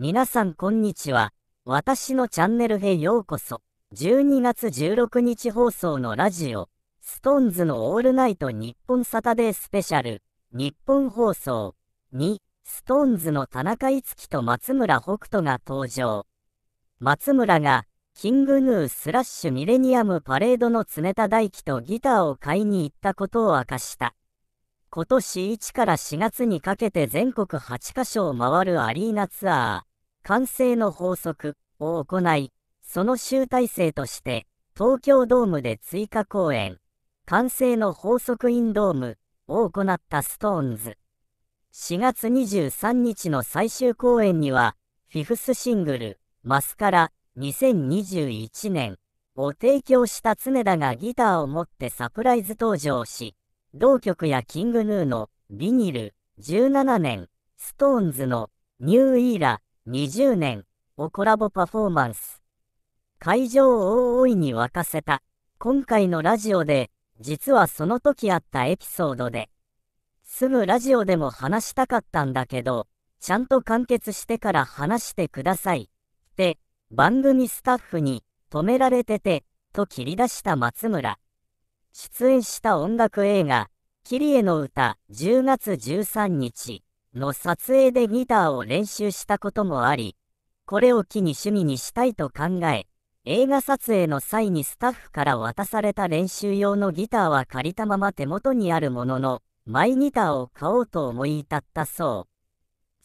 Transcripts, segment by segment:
皆さんこんにちは。私のチャンネルへようこそ。12月16日放送のラジオ、ストーンズのオールナイト日本サタデースペシャル、日本放送に、ストーンズの田中樹と松村北斗が登場。松村が、キングヌースラッシュミレニアムパレードの常田大樹とギターを買いに行ったことを明かした。今年1から4月にかけて全国8カ所を回るアリーナツアー。完成の法則を行い、その集大成として、東京ドームで追加公演、完成の法則インドームを行ったストーンズ。4月23日の最終公演には、フィフスシングル、マスカラ2021年を提供した常田がギターを持ってサプライズ登場し、同曲やキングヌーのビニル17年、ストーンズのニューイーラ20年をコラボパフォーマンス。会場を大いに沸かせた。今回のラジオで、実はその時あったエピソードで、すぐラジオでも話したかったんだけど、ちゃんと完結してから話してください。って、番組スタッフに止められてて、と切り出した松村。出演した音楽映画、キリエの歌10月13日。の撮影でギターを練習したこともあり、これを機に趣味にしたいと考え、映画撮影の際にスタッフから渡された練習用のギターは借りたまま手元にあるものの、マイギターを買おうと思い至ったそう。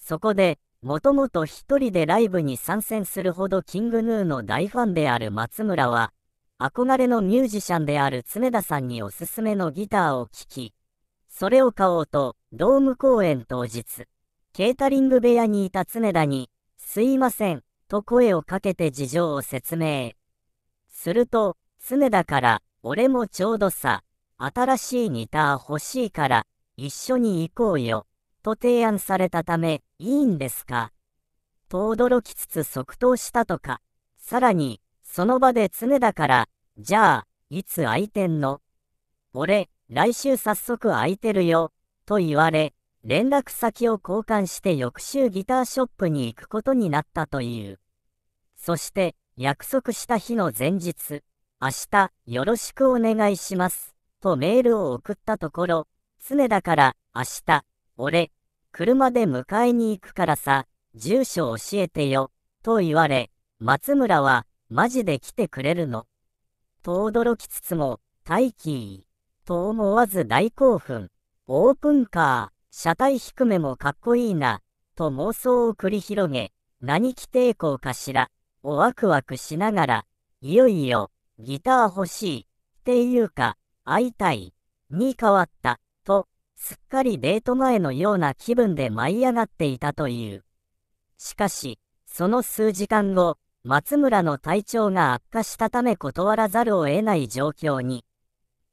そこで、もともと一人でライブに参戦するほどキングヌーの大ファンである松村は、憧れのミュージシャンである常田さんにおすすめのギターを聴き、それを買おうと、ドーム公演当日、ケータリング部屋にいた常田に、すいません、と声をかけて事情を説明。すると、常田から、俺もちょうどさ、新しいギター欲しいから、一緒に行こうよ、と提案されたため、いいんですかと驚きつつ即答したとか、さらに、その場で常田から、じゃあ、いつ空いてんの俺、来週早速空いてるよ、と言われ、連絡先を交換して翌週ギターショップに行くことになったという。そして、約束した日の前日、明日よろしくお願いします、とメールを送ったところ、常だから明日、俺、車で迎えに行くからさ、住所教えてよ、と言われ、松村は、マジで来てくれるの。と驚きつつも、待機と思わず大興奮。オープンカー、車体低めもかっこいいな、と妄想を繰り広げ、何着抵抗かしら、をワクワクしながら、いよいよ、ギター欲しい、っていうか、会いたい、に変わった、と、すっかりデート前のような気分で舞い上がっていたという。しかし、その数時間後、松村の体調が悪化したため断らざるを得ない状況に。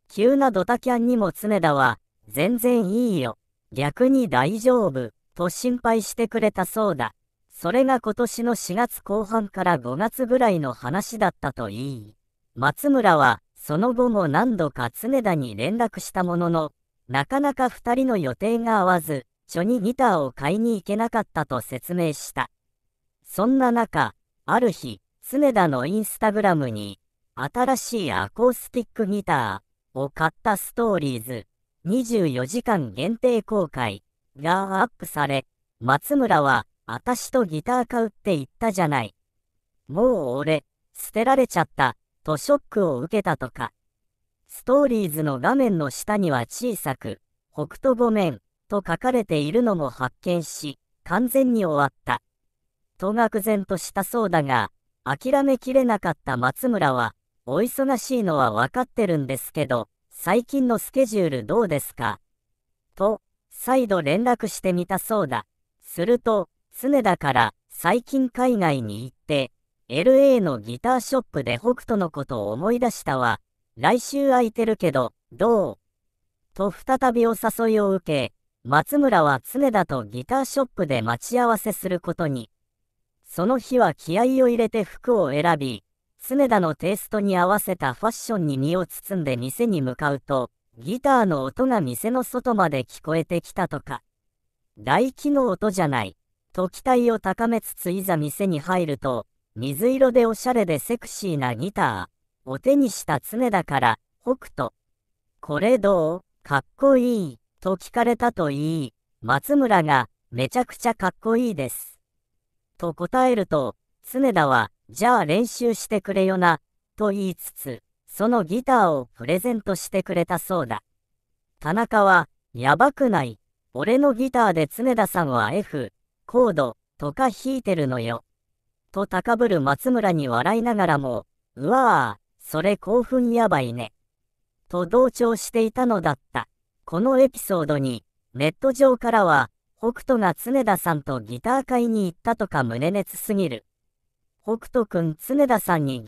急なドタキャンにも常田は、全然いいよ。逆に大丈夫。と心配してくれたそうだ。それが今年の4月後半から5月ぐらいの話だったといい。松村は、その後も何度か常田に連絡したものの、なかなか2人の予定が合わず、初にギターを買いに行けなかったと説明した。そんな中、ある日、常田のインスタグラムに、新しいアコースティックギターを買ったストーリーズ24時間限定公開がアップされ、松村は、あたしとギター買うって言ったじゃない。もう俺、捨てられちゃった、とショックを受けたとか。ストーリーズの画面の下には小さく、北斗ごめん、と書かれているのも発見し、完全に終わった。と愕然としたそうだが、諦めきれなかった松村は、お忙しいのは分かってるんですけど、最近のスケジュールどうですかと、再度連絡してみたそうだ。すると、常田から最近海外に行って、LA のギターショップで北斗のことを思い出したわ。来週空いてるけど、どうと再びお誘いを受け、松村は常田とギターショップで待ち合わせすることに。その日は気合を入れて服を選び、常田のテイストに合わせたファッションに身を包んで店に向かうと、ギターの音が店の外まで聞こえてきたとか。大気の音じゃない。と期待を高めつついざ店に入ると、水色でおしゃれでセクシーなギターを手にした常田から、北斗。これどうかっこいい。と聞かれたといい、松村が、めちゃくちゃかっこいいです。と答えると、常田は、じゃあ練習してくれよな、と言いつつ、そのギターをプレゼントしてくれたそうだ。田中は、やばくない。俺のギターで常田さんは F、コード、とか弾いてるのよ。と高ぶる松村に笑いながらも、うわぁ、それ興奮やばいね。と同調していたのだった。このエピソードに、ネット上からは、北斗が常田さんとギター会に行ったとか胸熱すぎる。北斗くん常田さんに